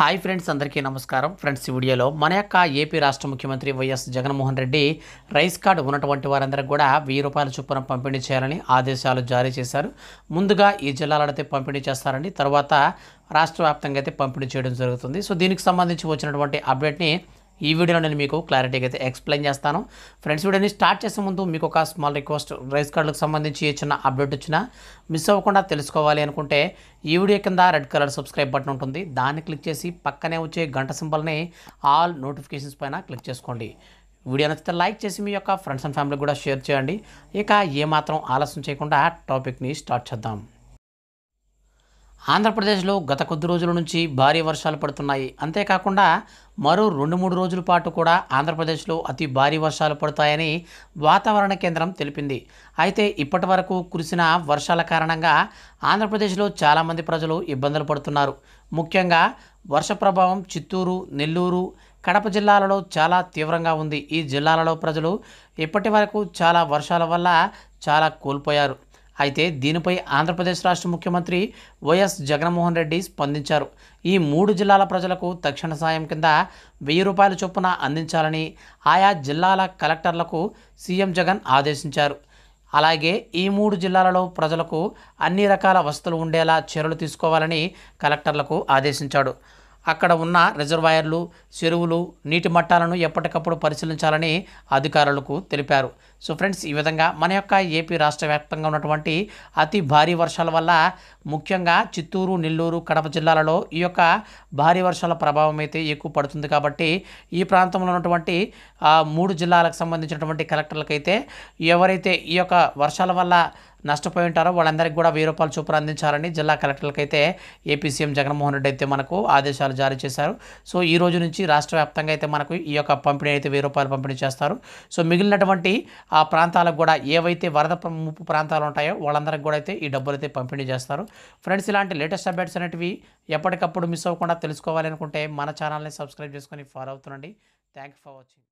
hi friends అందరికీ నమస్కారం friends ఈ వీడియోలో మన యొక్క ఏపీ రాష్ట్ర ముఖ్యమంత్రి YS Jaganmohan Reddy rice card ఉన్నటువంటి వారందరికీ కూడా వెయ్యి రూపాయల చొప్పున పంపిణీ చేయాలని ఆదేశాలు జారీ చేశారు ముందుగా ఈ జిల్లాలైతే పంపిణీ చేస్తారండి తర్వాత రాష్ట్ర వ్యాప్తంగా అయితే పంపిణీ చేయడం జరుగుతుంది సో దీనికి సంబంధించి వచ్చినటువంటి అప్డేట్ని ఈ వీడియోలో నేను మీకు క్లారిటీగా అయితే ఎక్స్ప్లెయిన్ చేస్తాను ఫ్రెండ్స్ వీడియోని స్టార్ట్ చేసే ముందు మీకు ఒక స్మాల్ రిక్వెస్ట్ రైస్ కార్డులకు సంబంధించి చిన్న అప్డేట్ వచ్చినా మిస్ అవ్వకుండా తెలుసుకోవాలి అనుకుంటే ఈ వీడియో కింద రెడ్ కలర్ సబ్స్క్రైబ్ బటన్ ఉంటుంది దాన్ని క్లిక్ చేసి పక్కనే వచ్చే గంట సింబల్ని ఆల్ నోటిఫికేషన్స్ పైన క్లిక్ చేసుకోండి వీడియో నచ్చితే లైక్ చేసి మీ యొక్క ఫ్రెండ్స్ అండ్ ఫ్యామిలీకి కూడా షేర్ చేయండి ఇక ఏమాత్రం ఆలస్యం చేయకుండా టాపిక్ని స్టార్ట్ చేద్దాం ఆంధ్రప్రదేశ్లో గత కొద్ది రోజుల నుంచి భారీ వర్షాలు పడుతున్నాయి అంతేకాకుండా మరో రెండు మూడు రోజుల పాటు కూడా ఆంధ్రప్రదేశ్లో అతి భారీ వర్షాలు పడతాయని వాతావరణ కేంద్రం తెలిపింది అయితే ఇప్పటి వరకు కురిసిన వర్షాల కారణంగా ఆంధ్రప్రదేశ్లో చాలామంది ప్రజలు ఇబ్బందులు పడుతున్నారు ముఖ్యంగా వర్ష ప్రభావం చిత్తూరు నెల్లూరు కడప జిల్లాలలో చాలా తీవ్రంగా ఉంది ఈ జిల్లాలలో ప్రజలు ఇప్పటి వరకు చాలా వర్షాల వల్ల చాలా కోల్పోయారు అయితే దీనిపై ఆంధ్రప్రదేశ్ రాష్ట్ర ముఖ్యమంత్రి వైఎస్ జగన్మోహన్ రెడ్డి స్పందించారు ఈ మూడు జిల్లాల ప్రజలకు తక్షణ సాయం కింద వెయ్యి రూపాయల చొప్పున అందించాలని ఆయా జిల్లాల కలెక్టర్లకు సీఎం జగన్ ఆదేశించారు అలాగే ఈ మూడు జిల్లాలలో ప్రజలకు అన్ని రకాల వసతులు ఉండేలా చర్యలు తీసుకోవాలని కలెక్టర్లకు ఆదేశించాడు అక్కడ ఉన్న రిజర్వాయర్లు చెరువులు నీటి మట్టాలను ఎప్పటికప్పుడు పరిశీలించాలని అధికారులకు తెలిపారు సో ఫ్రెండ్స్ ఈ విధంగా మన యొక్క ఏపీ రాష్ట్ర వ్యాప్తంగా ఉన్నటువంటి అతి భారీ వర్షాల వల్ల ముఖ్యంగా చిత్తూరు నెల్లూరు కడప జిల్లాలలో ఈ యొక్క భారీ వర్షాల ప్రభావం అయితే ఎక్కువ పడుతుంది కాబట్టి ఈ ప్రాంతంలో ఉన్నటువంటి మూడు జిల్లాలకు సంబంధించినటువంటి కలెక్టర్లకైతే ఎవరైతే ఈ యొక్క వర్షాల వల్ల నష్టపోయి ఉంటారో వాళ్ళందరికీ కూడా వెయ్యి రూపాయలు చూపులు అందించాలని జిల్లా కలెక్టర్లకు అయితే ఏపీ సీఎం జగన్మోహన్ రెడ్డి అయితే మనకు ఆదేశాలు జారీ చేశారు సో ఈ రోజు నుంచి రాష్ట్ర వ్యాప్తంగా అయితే మనకు ఈ యొక్క పంపిణీ అయితే వెయ్యి రూపాయలు పంపిణీ చేస్తారు సో మిగిలినటువంటి ఆ ప్రాంతాలకు కూడా ఏవైతే వరద ముప్పు ప్రాంతాలు ఉంటాయో వాళ్ళందరికీ కూడా అయితే ఈ డబ్బులు అయితే పంపిణీ చేస్తారు ఫ్రెండ్స్ ఇలాంటి లేటెస్ట్ అప్డేట్స్ అనేటివి ఎప్పటికప్పుడు మిస్ అవ్వకుండా తెలుసుకోవాలనుకుంటే మన ఛానల్ని సబ్స్క్రైబ్ చేసుకొని ఫాలో అవుతుండండి థ్యాంక్ ఫర్ వాచింగ్